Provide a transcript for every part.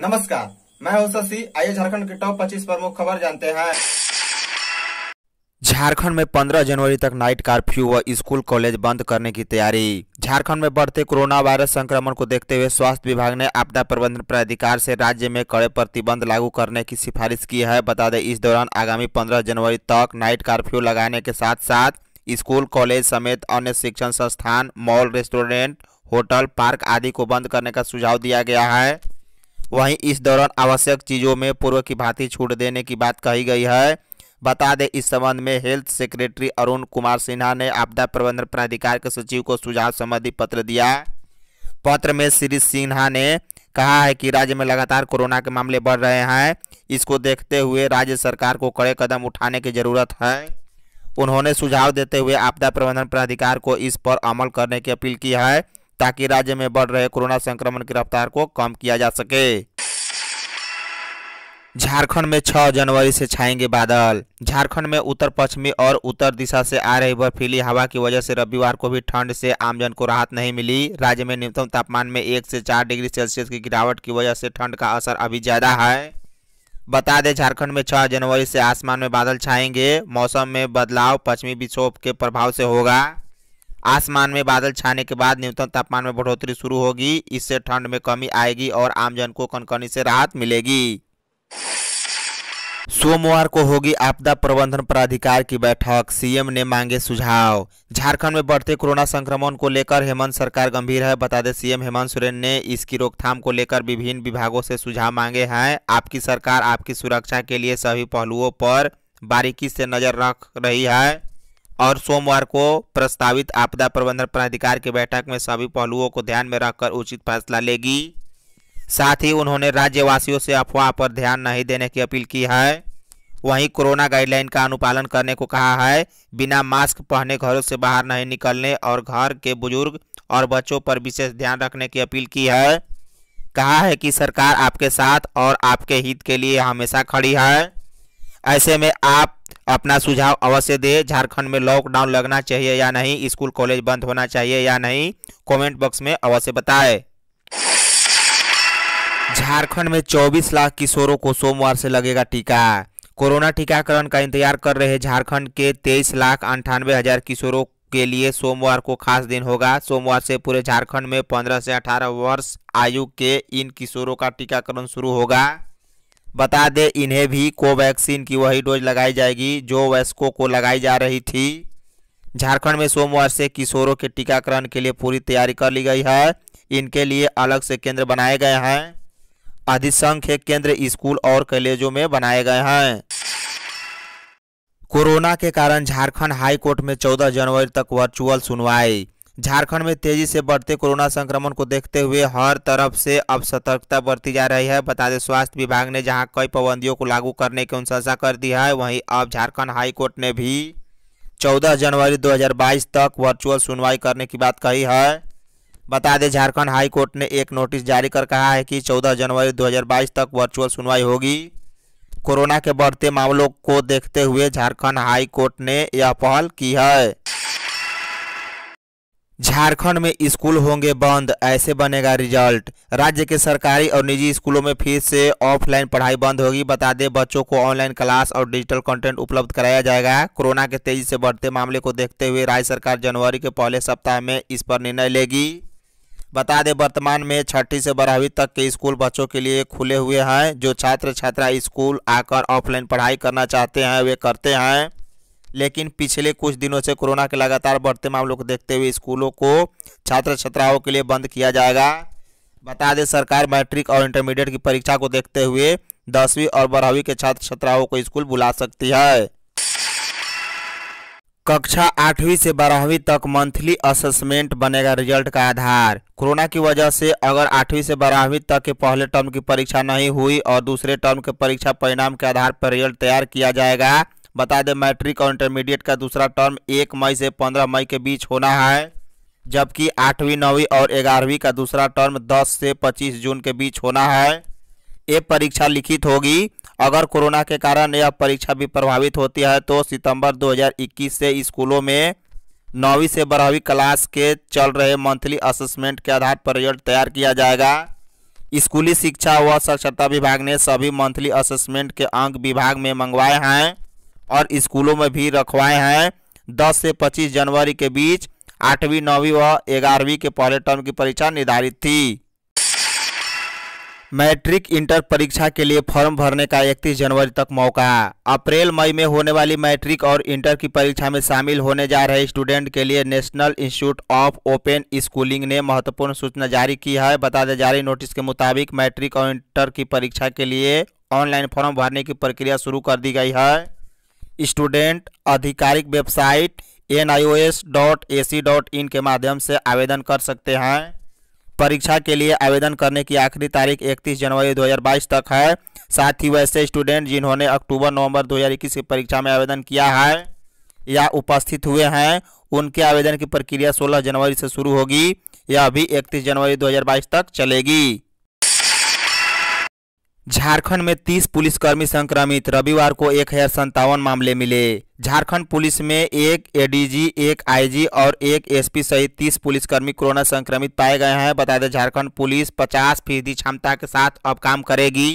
नमस्कार मैं हूं शशि आइए झारखंड के टॉप 25 प्रमुख खबर जानते हैं झारखंड में 15 जनवरी तक नाइट कर्फ्यू व स्कूल कॉलेज बंद करने की तैयारी झारखंड में बढ़ते कोरोना वायरस संक्रमण को देखते हुए स्वास्थ्य विभाग ने आपदा प्रबंधन प्राधिकार से राज्य में कड़े प्रतिबंध लागू करने की सिफारिश की है बता दें इस दौरान आगामी 15 जनवरी तक नाइट कर्फ्यू लगाने के साथ साथ स्कूल कॉलेज समेत अन्य शिक्षण संस्थान मॉल रेस्टोरेंट होटल पार्क आदि को बंद करने का सुझाव दिया गया है वहीं इस दौरान आवश्यक चीज़ों में पूर्व की भांति छूट देने की बात कही गई है बता दें इस संबंध में हेल्थ सेक्रेटरी अरुण कुमार सिन्हा ने आपदा प्रबंधन प्राधिकार के सचिव को सुझाव संबंधी पत्र दिया पत्र में श्री सिन्हा ने कहा है कि राज्य में लगातार कोरोना के मामले बढ़ रहे हैं इसको देखते हुए राज्य सरकार को कड़े कदम उठाने की जरूरत है उन्होंने सुझाव देते हुए आपदा प्रबंधन प्राधिकार को इस पर अमल करने की अपील की है ताकि राज्य में बढ़ रहे कोरोना संक्रमण की रफ्तार को कम किया जा सके झारखंड में 6 जनवरी से छाएंगे बादल झारखंड में उत्तर पश्चिमी और उत्तर दिशा से आ रही बर्फीली हवा की वजह से रविवार को भी ठंड से आमजन को राहत नहीं मिली राज्य में न्यूनतम तापमान में एक से चार डिग्री सेल्सियस की गिरावट की वजह से ठंड का असर अभी ज़्यादा है बता दें झारखंड में 6 जनवरी से आसमान में बादल छाएंगे मौसम में बदलाव पश्चिमी विक्षोभ के प्रभाव से होगा आसमान में बादल छाने के बाद न्यूनतम तापमान में बढ़ोतरी शुरू होगी इससे ठंड में कमी आएगी और आमजन को कनकनी से राहत मिलेगी सोमवार को होगी आपदा प्रबंधन प्राधिकार की बैठक सीएम ने मांगे सुझाव झारखंड में बढ़ते कोरोना संक्रमण को लेकर हेमंत सरकार गंभीर है बता दें सीएम हेमंत सोरेन ने इसकी रोकथाम को लेकर विभिन्न विभागों से सुझाव मांगे हैं आपकी सरकार आपकी सुरक्षा के लिए सभी पहलुओं पर बारीकी से नजर रख रही है और सोमवार को प्रस्तावित आपदा प्रबंधन प्राधिकार की बैठक में सभी पहलुओं को ध्यान में रखकर उचित फैसला लेगी साथ ही उन्होंने राज्यवासियों से अफवाह पर ध्यान नहीं देने की अपील की है वहीं कोरोना गाइडलाइन का अनुपालन करने को कहा है बिना मास्क पहने घरों से बाहर नहीं निकलने और घर के बुजुर्ग और बच्चों पर विशेष ध्यान रखने की अपील की है कहा है कि सरकार आपके साथ और आपके हित के लिए हमेशा खड़ी है ऐसे में आप अपना सुझाव अवश्य दे झारखंड में लॉकडाउन लगना चाहिए या नहीं स्कूल कॉलेज बंद होना चाहिए या नहीं कमेंट बॉक्स में अवश्य बताएं झारखंड में 24 लाख किशोरों को सोमवार से लगेगा टीका कोरोना टीकाकरण का इंतजार कर रहे झारखंड के तेईस लाख अंठानवे हजार किशोरों के लिए सोमवार को खास दिन होगा सोमवार से पूरे झारखंड में 15 से 18 वर्ष आयु के इन किशोरों का टीकाकरण शुरू होगा बता दें इन्हें भी कोवैक्सीन की वही डोज लगाई जाएगी जो वयस्कों को लगाई जा रही थी झारखंड में सोमवार से किशोरों के टीकाकरण के लिए पूरी तैयारी कर ली गई है इनके लिए अलग से केंद्र बनाए गए हैं अधिसंख्य केंद्र स्कूल और कॉलेजों में बनाए गए हैं कोरोना के कारण झारखंड हाईकोर्ट में 14 जनवरी तक वर्चुअल सुनवाई झारखंड में तेजी से बढ़ते कोरोना संक्रमण को देखते हुए हर तरफ से अब सतर्कता बरती जा रही है बता दें स्वास्थ्य विभाग ने जहां कई पाबंदियों को लागू करने की अनुशंसा कर दी है वहीं अब झारखंड हाईकोर्ट ने भी 14 जनवरी 2022 तक वर्चुअल सुनवाई करने की बात कही है बता दें झारखंड हाई कोर्ट ने एक नोटिस जारी कर कहा है कि चौदह जनवरी दो तक वर्चुअल सुनवाई होगी कोरोना के बढ़ते मामलों को देखते हुए झारखंड हाईकोर्ट ने यह पहल की है झारखंड में स्कूल होंगे बंद ऐसे बनेगा रिजल्ट राज्य के सरकारी और निजी स्कूलों में फीस से ऑफलाइन पढ़ाई बंद होगी बता दें बच्चों को ऑनलाइन क्लास और डिजिटल कंटेंट उपलब्ध कराया जाएगा कोरोना के तेजी से बढ़ते मामले को देखते हुए राज्य सरकार जनवरी के पहले सप्ताह में इस पर निर्णय लेगी बता दें वर्तमान में छठी से बारहवीं तक के स्कूल बच्चों के लिए खुले हुए हैं जो छात्र छात्रा स्कूल आकर ऑफलाइन पढ़ाई करना चाहते हैं वे करते हैं लेकिन पिछले कुछ दिनों से कोरोना के लगातार बढ़ते मामलों को देखते हुए स्कूलों को छात्र छात्राओं के लिए बंद किया जाएगा बता दें सरकार मैट्रिक और इंटरमीडिएट की परीक्षा को देखते हुए दसवीं और बारहवीं के छात्र छात्राओं को स्कूल बुला सकती है कक्षा आठवीं से बारहवीं तक मंथली असेसमेंट बनेगा रिजल्ट का आधार कोरोना की वजह से अगर आठवीं से बारहवीं तक के पहले टर्म की परीक्षा नहीं हुई और दूसरे टर्म के परीक्षा परिणाम के आधार पर रिजल्ट तैयार किया जाएगा बता दें मैट्रिक और इंटरमीडिएट का दूसरा टर्म एक मई से पंद्रह मई के बीच होना है जबकि आठवीं नौवीं और ग्यारहवीं का दूसरा टर्म दस से पच्चीस जून के बीच होना है ये परीक्षा लिखित होगी अगर कोरोना के कारण यह परीक्षा भी प्रभावित होती है तो सितंबर 2021 से स्कूलों में नौवीं से बारहवीं क्लास के चल रहे मंथली असेसमेंट के आधार पर रिजल्ट तैयार किया जाएगा स्कूली शिक्षा व साक्षरता विभाग ने सभी मंथली असेसमेंट के अंक विभाग में मंगवाए हैं और स्कूलों में भी रखवाए हैं दस से पच्चीस जनवरी के बीच आठवीं नौवीं व ग्यारहवीं के पहले टर्म की परीक्षा निर्धारित थी मैट्रिक इंटर परीक्षा के लिए फॉर्म भरने का 31 जनवरी तक मौका अप्रैल मई में होने वाली मैट्रिक और इंटर की परीक्षा में शामिल होने जा रहे स्टूडेंट के लिए national institute of open schooling ने महत्वपूर्ण सूचना जारी की है बता दें जारी नोटिस के मुताबिक मैट्रिक और इंटर की परीक्षा के लिए ऑनलाइन फॉर्म भरने की प्रक्रिया शुरू कर दी गई है स्टूडेंट आधिकारिक website N I O S dot A C dot in के माध्यम से आवेदन कर सकते हैं परीक्षा के लिए आवेदन करने की आखिरी तारीख 31 जनवरी 2022 तक है साथ ही वैसे स्टूडेंट जिन्होंने अक्टूबर नवंबर 2021 की परीक्षा में आवेदन किया है या उपस्थित हुए हैं उनके आवेदन की प्रक्रिया 16 जनवरी से शुरू होगी यह अभी 31 जनवरी 2022 तक चलेगी झारखंड में तीस पुलिसकर्मी संक्रमित रविवार को एक हजार संतावन मामले मिले झारखंड पुलिस में एक एडीजी एक आईजी और एक एसपी सहित तीस पुलिसकर्मी कोरोना संक्रमित पाए गए हैं बता दें झारखंड पुलिस 50 फीसदी क्षमता के साथ अब काम करेगी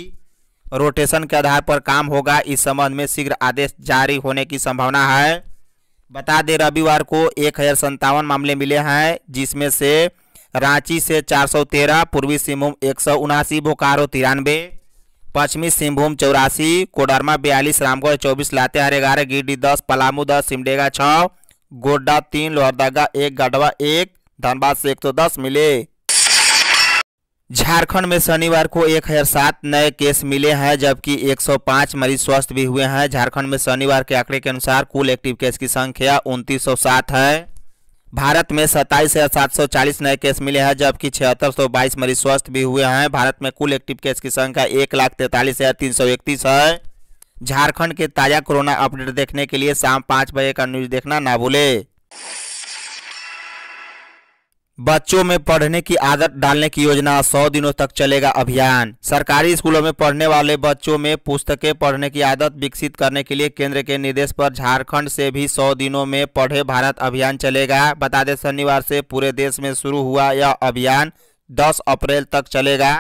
रोटेशन के आधार पर काम होगा इस संबंध में शीघ्र आदेश जारी होने की संभावना है बता दें रविवार को एक हजार संतावन मामले मिले हैं जिसमें से रांची से चार पूर्वी सिंहभूम एक बोकारो तिरानवे पश्चिमी सिंहभूम चौरासी कोडरमा बयालीस रामगढ़ चौबीस लातेहार ग्यारह गिरडी दस पलामू दस सिमडेगा छः गोड्डा तीन लोहरदगा एक गढ़वा एक धनबाद से एक सौ तो दस मिले झारखंड में शनिवार को एक हजार सात नए केस मिले हैं जबकि 105 मरीज स्वस्थ भी हुए हैं झारखंड में शनिवार के आंकड़े के अनुसार कुल एक्टिव केस की संख्या उनतीस है भारत में सत्ताईस हजार सात सौ चालीस नए केस मिले हैं जबकि छिहत्तर सौ बाईस मरीज स्वस्थ भी हुए हैं भारत में कुल एक्टिव केस की संख्या एक लाख तैंतालीस हजार तीन सौ इकतीस है झारखंड के ताज़ा कोरोना अपडेट देखने के लिए शाम पाँच बजे का न्यूज़ देखना ना भूलें बच्चों में पढ़ने की आदत डालने की योजना सौ दिनों तक चलेगा अभियान सरकारी स्कूलों में पढ़ने वाले बच्चों में पुस्तकें पढ़ने की आदत विकसित करने के लिए केंद्र के निर्देश पर झारखंड से भी सौ दिनों में पढ़े भारत अभियान चलेगा बता दें शनिवार से पूरे देश में शुरू हुआ यह अभियान दस अप्रैल तक चलेगा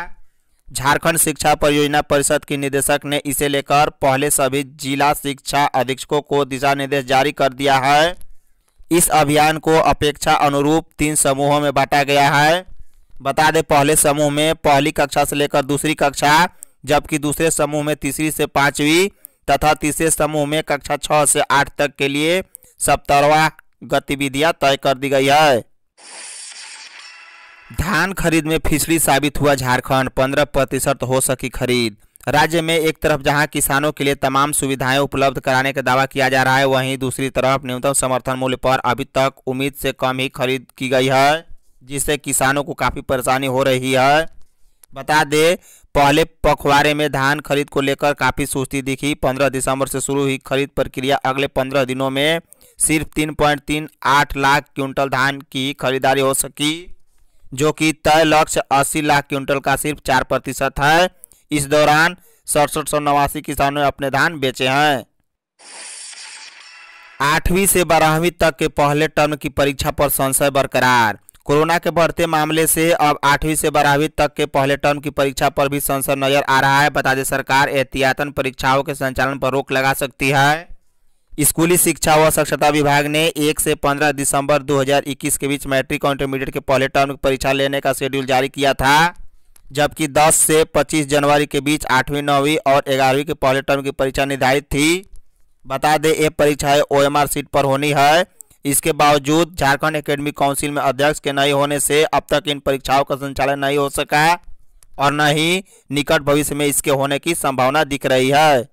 झारखंड शिक्षा परियोजना परिषद के निदेशक ने इसे लेकर पहले सभी जिला शिक्षा अधीक्षकों को दिशा निर्देश जारी कर दिया है इस अभियान को अपेक्षा अनुरूप तीन समूहों में बांटा गया है बता दें पहले समूह में पहली कक्षा से लेकर दूसरी कक्षा जबकि दूसरे समूह में तीसरी से पाँचवीं तथा तीसरे समूह में कक्षा छः से आठ तक के लिए सप्तरवा गतिविधियां तय कर दी गई है धान खरीद में फिसड़ी साबित हुआ झारखंड पंद्रह प्रतिशत हो सकी खरीद राज्य में एक तरफ जहां किसानों के लिए तमाम सुविधाएं उपलब्ध कराने का दावा किया जा रहा है वहीं दूसरी तरफ न्यूनतम समर्थन मूल्य पर अभी तक उम्मीद से कम ही खरीद की गई है जिससे किसानों को काफ़ी परेशानी हो रही है बता दें पहले पखवाड़े में धान खरीद को लेकर काफ़ी सुस्ती दिखी पंद्रह दिसंबर से शुरू हुई खरीद प्रक्रिया अगले पंद्रह दिनों में सिर्फ तीन तीन पॉइंट आठ लाख क्विंटल धान की खरीदारी हो सकी जो कि तय लक्ष्य अस्सी लाख क्विंटल का सिर्फ चार प्रतिशत है इस दौरान सड़सठ सौ नवासी किसानों ने अपने धान बेचे हैं आठवीं से बारहवीं तक के पहले टर्म की परीक्षा पर संशय बरकरार कोरोना के बढ़ते मामले से अब आठवीं से बारहवीं तक के पहले टर्म की परीक्षा पर भी संशय नजर आ रहा है बता दें सरकार एहतियातन परीक्षाओं के संचालन पर रोक लगा सकती है स्कूली शिक्षा व स्वच्छता विभाग ने 1 से 15 दिसंबर 2021 के बीच मैट्रिक और इंटरमीडिएट के पहले टर्म की परीक्षा लेने का शेड्यूल जारी किया था जबकि 10 से 25 जनवरी के बीच आठवीं नौवीं और ग्यारहवीं के पहले टर्म की परीक्षा निर्धारित थी बता दें ये परीक्षाएं ओएमआर सीट पर होनी है इसके बावजूद झारखंड एकेडमिक काउंसिल में अध्यक्ष के नहीं होने से अब तक इन परीक्षाओं का संचालन नहीं हो सका और न ही निकट भविष्य में इसके होने की संभावना दिख रही है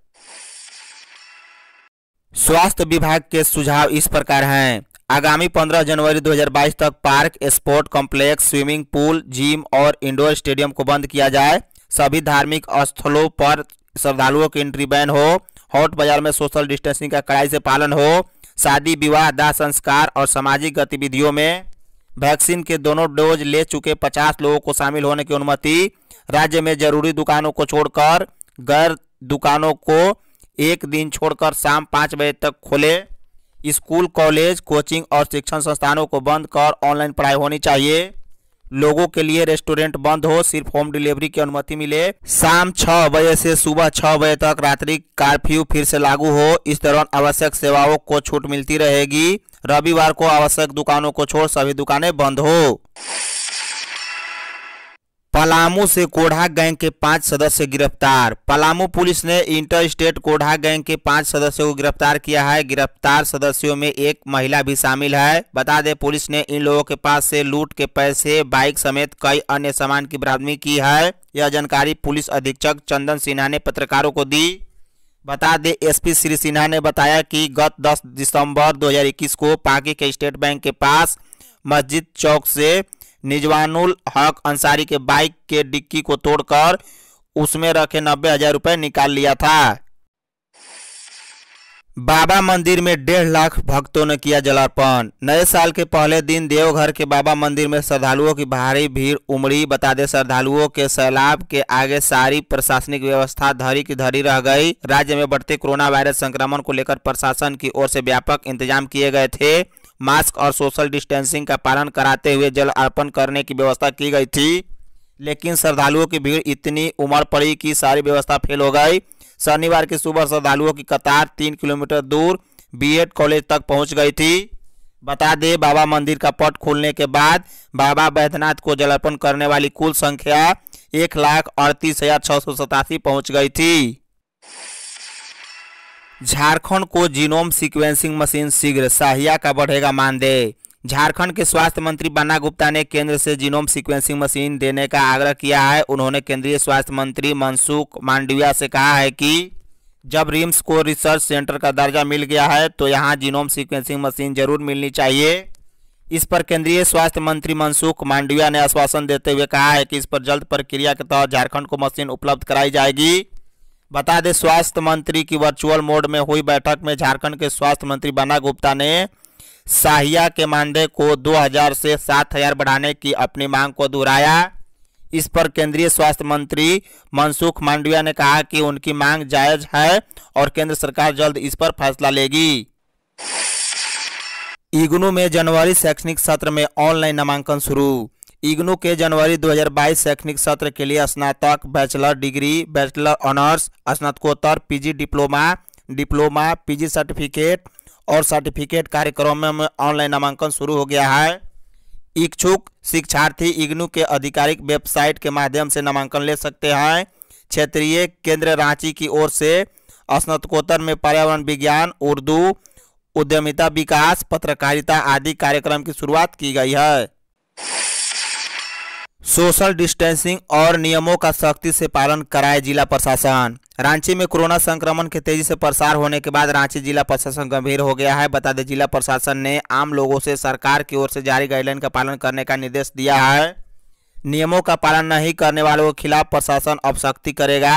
स्वास्थ्य विभाग के सुझाव इस प्रकार हैं आगामी 15 जनवरी 2022 तक park sport complex swimming pool gym और इंडोर स्टेडियम को बंद किया जाए सभी धार्मिक स्थलों पर श्रद्धालुओं की एंट्री बैन हो हॉट बाजार में सोशल डिस्टेंसिंग का कड़ाई से पालन हो शादी विवाह दाह संस्कार और सामाजिक गतिविधियों में वैक्सीन के दोनों डोज ले चुके 50 लोगों को शामिल होने की अनुमति राज्य में जरूरी दुकानों को छोड़कर गैर दुकानों को एक दिन छोड़कर शाम पाँच बजे तक खोले स्कूल कॉलेज कोचिंग और शिक्षण संस्थानों को बंद कर ऑनलाइन पढ़ाई होनी चाहिए लोगों के लिए रेस्टोरेंट बंद हो सिर्फ होम डिलीवरी की अनुमति मिले शाम छह बजे से सुबह छह बजे तक रात्रि कर्फ्यू फिर से लागू हो इस दौरान आवश्यक सेवाओं को छूट मिलती रहेगी रविवार को आवश्यक दुकानों को छोड़ सभी दुकानें बंद हो पलामू से कोढ़ा गैंग के पांच सदस्य गिरफ्तार पलामू पुलिस ने इंटर स्टेट कोढ़ा गैंग के पांच सदस्यों को गिरफ्तार किया है गिरफ्तार सदस्यों में एक महिला भी शामिल है बता दें पुलिस ने इन लोगों के पास से लूट के पैसे बाइक समेत कई अन्य सामान की बरामदगी की है यह जानकारी पुलिस अधीक्षक चंदन सिन्हा ने पत्रकारों को दी बता दें एसपी श्री सिन्हा ने बताया कि गत 10 दिसंबर 2021 को पाकी के स्टेट बैंक के पास मस्जिद चौक से निजवानुल हक अंसारी के बाइक के डिक्की को तोड़कर उसमें रखे नब्बे हजार रुपए निकाल लिया था बाबा मंदिर में डेढ़ लाख भक्तों ने किया जलार्पण नए साल के पहले दिन देवघर के बाबा मंदिर में श्रद्धालुओं की भारी भीड़ उमड़ी बता दे श्रद्धालुओं के सैलाब के आगे सारी प्रशासनिक व्यवस्था धरी की धरी रह गई राज्य में बढ़ते कोरोना वायरस संक्रमण को लेकर प्रशासन की ओर से व्यापक इंतजाम किए गए थे मास्क और सोशल डिस्टेंसिंग का पालन कराते हुए जल अर्पण करने की व्यवस्था की गई थी लेकिन श्रद्धालुओं की भीड़ इतनी उमड़ पड़ी कि सारी व्यवस्था फेल हो गई शनिवार की सुबह श्रद्धालुओं की कतार तीन किलोमीटर दूर बीएड कॉलेज तक पहुंच गई थी बता दें बाबा मंदिर का पट खोलने के बाद बाबा बैद्यनाथ को अर्पण करने वाली कुल संख्या एक लाख अड़तीस हजार छः सौ सतासी पहुँच गई थी झारखंड को जीनोम सीक्वेंसिंग मशीन शीघ्र साहिया का बढ़ेगा मानदेय झारखंड के स्वास्थ्य मंत्री बन्ना गुप्ता ने केंद्र से जीनोम सीक्वेंसिंग मशीन देने का आग्रह किया है उन्होंने केंद्रीय स्वास्थ्य मंत्री मनसुख मांडविया से कहा है कि जब रिम्स को रिसर्च सेंटर का दर्जा मिल गया है तो यहाँ जीनोम सीक्वेंसिंग मशीन जरूर मिलनी चाहिए इस पर केंद्रीय स्वास्थ्य मंत्री मनसुख मांडविया ने आश्वासन देते हुए कहा है कि इस पर जल्द प्रक्रिया के तहत झारखंड को मशीन उपलब्ध कराई जाएगी बता दें स्वास्थ्य मंत्री की वर्चुअल मोड में हुई बैठक में झारखंड के स्वास्थ्य मंत्री बना गुप्ता ने साहिया के मानदेय को 2000 से 7000 बढ़ाने की अपनी मांग को दोहराया इस पर केंद्रीय स्वास्थ्य मंत्री मनसुख मांडविया ने कहा कि उनकी मांग जायज है और केंद्र सरकार जल्द इस पर फैसला लेगी इग्नू में जनवरी शैक्षणिक सत्र में ऑनलाइन नामांकन शुरू इग्नू के जनवरी 2022 शैक्षणिक सत्र के लिए स्नातक बैचलर डिग्री बैचलर ऑनर्स स्नातकोत्तर PG diploma diploma PG certificate और सर्टिफिकेट कार्यक्रम में ऑनलाइन नामांकन शुरू हो गया है इच्छुक शिक्षार्थी इग्नू के आधिकारिक वेबसाइट के माध्यम से नामांकन ले सकते हैं क्षेत्रीय केंद्र रांची की ओर से स्नातकोत्तर में पर्यावरण विज्ञान उर्दू उद्यमिता विकास पत्रकारिता आदि कार्यक्रम की शुरुआत की गई है सोशल डिस्टेंसिंग और नियमों का सख्ती से पालन कराए जिला प्रशासन रांची में कोरोना संक्रमण के तेजी से प्रसार होने के बाद रांची जिला प्रशासन गंभीर हो गया है बता दें जिला प्रशासन ने आम लोगों से सरकार की ओर से जारी गाइडलाइन का पालन करने का निर्देश दिया है नियमों का पालन नहीं करने वालों के खिलाफ प्रशासन अब सख्ती करेगा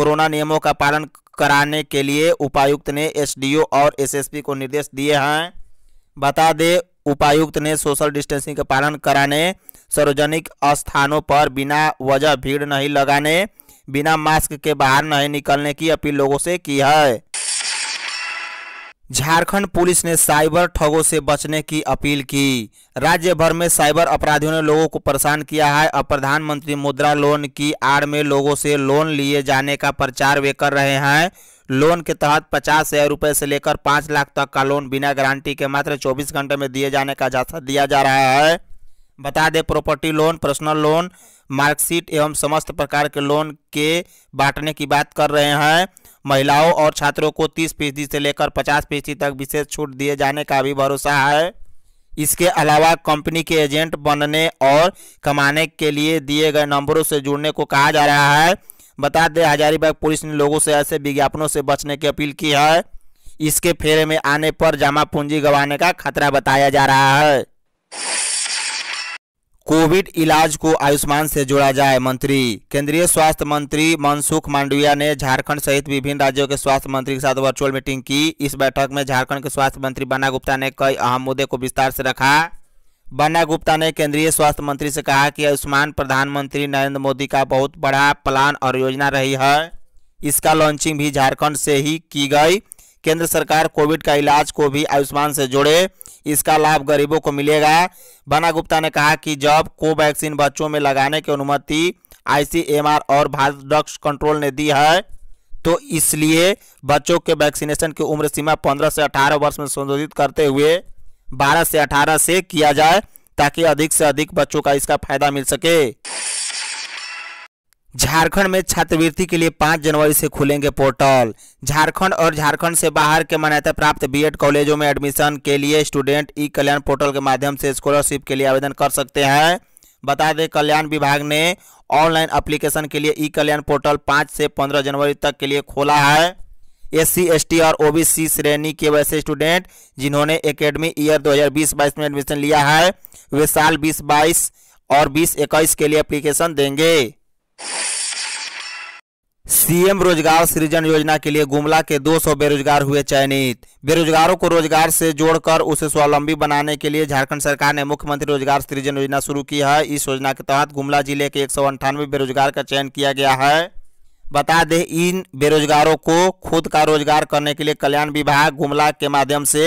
कोरोना नियमों का पालन कराने के लिए उपायुक्त ने एस और एस को निर्देश दिए हैं बता दें उपायुक्त ने सोशल डिस्टेंसिंग का पालन कराने सार्वजनिक स्थानों पर बिना वजह भीड़ नहीं लगाने बिना मास्क के बाहर नहीं निकलने की अपील लोगों से की है झारखंड पुलिस ने साइबर ठगों से बचने की अपील की राज्य भर में साइबर अपराधियों ने लोगों को परेशान किया है अब प्रधानमंत्री मुद्रा लोन की आड़ में लोगों से लोन लिए जाने का प्रचार वे कर रहे हैं लोन के तहत पचास हजार रुपये से लेकर पाँच लाख तक का लोन बिना गारंटी के मात्र चौबीस घंटे में दिए जाने का झांसा दिया जा रहा है बता दें property loan personal loan marksheet एवं समस्त प्रकार के लोन के बांटने की बात कर रहे हैं महिलाओं और छात्रों को तीस फीसदी से लेकर पचास फीसदी तक विशेष छूट दिए जाने का भी भरोसा है इसके अलावा कंपनी के एजेंट बनने और कमाने के लिए दिए गए नंबरों से जुड़ने को कहा जा रहा है बता दें हजारीबाग पुलिस ने लोगों से ऐसे विज्ञापनों से बचने की अपील की है इसके फेरे में आने पर जमा पूंजी गंवाने का खतरा बताया जा रहा है कोविड इलाज को आयुष्मान से जोड़ा जाए मंत्री केंद्रीय स्वास्थ्य मंत्री मनसुख मांडविया ने झारखंड सहित विभिन्न राज्यों के स्वास्थ्य मंत्री के साथ वर्चुअल मीटिंग की इस बैठक में झारखंड के स्वास्थ्य मंत्री बन्ना गुप्ता ने कई अहम मुद्दे को विस्तार से रखा बन्ना गुप्ता ने केंद्रीय स्वास्थ्य मंत्री से कहा कि आयुष्मान प्रधानमंत्री नरेंद्र मोदी का बहुत बड़ा प्लान और योजना रही है इसका लॉन्चिंग भी झारखंड से ही की गई केंद्र सरकार कोविड का इलाज को भी आयुष्मान से जोड़े इसका लाभ गरीबों को मिलेगा बना गुप्ता ने कहा कि जब कोवैक्सीन बच्चों में लगाने की अनुमति आईसीएमआर और भारत ड्रग्स कंट्रोल ने दी है तो इसलिए बच्चों के वैक्सीनेशन की उम्र सीमा 15 से 18 वर्ष में संशोधित करते हुए 12 से 18 से किया जाए ताकि अधिक से अधिक बच्चों का इसका फायदा मिल सके झारखंड में छात्रवृत्ति के लिए पाँच जनवरी से खुलेंगे पोर्टल झारखंड और झारखंड से बाहर के मान्यता प्राप्त बीएड कॉलेजों में एडमिशन के लिए स्टूडेंट ई कल्याण पोर्टल के माध्यम से स्कॉलरशिप के लिए आवेदन कर सकते हैं बता दें कल्याण विभाग ने ऑनलाइन अप्लीकेशन के लिए ई कल्याण पोर्टल पाँच से पंद्रह जनवरी तक के लिए खोला है एस सी एस टी और ओ श्रेणी के वैसे स्टूडेंट जिन्होंने एकेडमी ईयर दो हज़ार में एडमिशन लिया है वे साल बीस और बीस के लिए एप्लीकेशन देंगे सीएम रोजगार सृजन योजना के लिए गुमला के 200 बेरोजगार हुए चयनित बेरोजगारों को रोजगार से जोड़कर उसे स्वावलंबी बनाने के लिए झारखंड सरकार ने मुख्यमंत्री रोजगार सृजन योजना शुरू की है इस योजना के तहत गुमला जिले के एक बेरोजगार का चयन किया गया है बता दें इन बेरोजगारों को खुद का रोजगार करने के लिए कल्याण विभाग गुमला के माध्यम से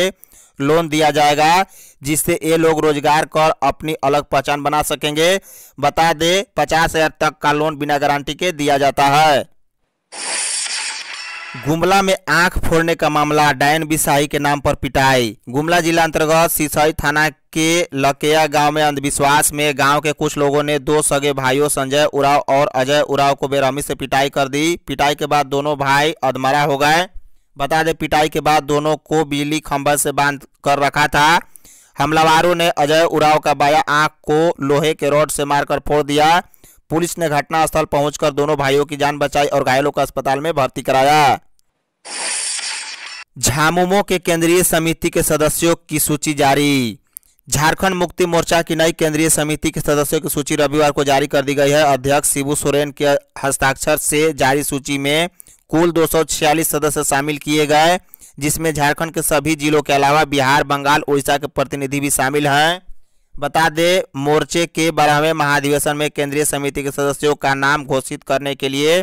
लोन दिया जाएगा जिससे ये लोग रोजगार कर अपनी अलग पहचान बना सकेंगे बता दे पचास हजार तक का लोन बिना गारंटी के दिया जाता है गुमला में आंख फोड़ने का मामला डायन बिसाही के नाम पर पिटाई गुमला जिला अंतर्गत सिसई थाना के लकेया गांव में अंधविश्वास में गांव के कुछ लोगों ने दो सगे भाइयों संजय उराव और अजय उराव को बेरहमी से पिटाई कर दी पिटाई के बाद दोनों भाई अधमरा हो गए बता दें पिटाई के बाद दोनों को बिजली खंभा से बांध कर रखा था हमलावरों ने अजय उराव का बाया आंख को लोहे के रोड से मारकर फोड़ दिया पुलिस ने घटनास्थल पहुंचकर दोनों भाइयों की जान बचाई और घायलों को अस्पताल में भर्ती कराया झामुमो के केंद्रीय समिति के सदस्यों की सूची जारी झारखंड मुक्ति मोर्चा की नई केंद्रीय समिति के सदस्यों की सूची रविवार को जारी कर दी गई है अध्यक्ष शिबू सोरेन के हस्ताक्षर से जारी सूची में कुल दो सदस्य शामिल किए गए जिसमें झारखंड के सभी जिलों के अलावा बिहार बंगाल उड़ीसा के प्रतिनिधि भी शामिल हैं बता दें मोर्चे के बारहवें महाधिवेशन में केंद्रीय समिति के सदस्यों का नाम घोषित करने के लिए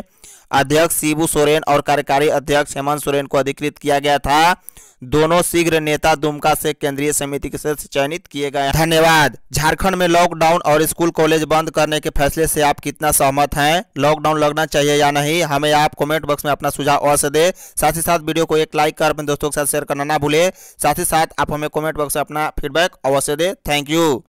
अध्यक्ष शिबू सोरेन और कार्यकारी अध्यक्ष हेमंत सोरेन को अधिकृत किया गया था दोनों शीघ्र नेता दुमका से केंद्रीय समिति के सदस्य चयनित किए गए धन्यवाद झारखंड में लॉकडाउन और स्कूल कॉलेज बंद करने के फैसले से आप कितना सहमत हैं लॉकडाउन लगना चाहिए या नहीं हमें आप कमेंट बॉक्स में अपना सुझाव अवश्य दे साथ ही साथ वीडियो को एक लाइक कर अपने दोस्तों के साथ शेयर करना ना भूले साथ ही साथ आप हमें कॉमेंट बॉक्स में अपना फीडबैक अवश्य दे थैंक यू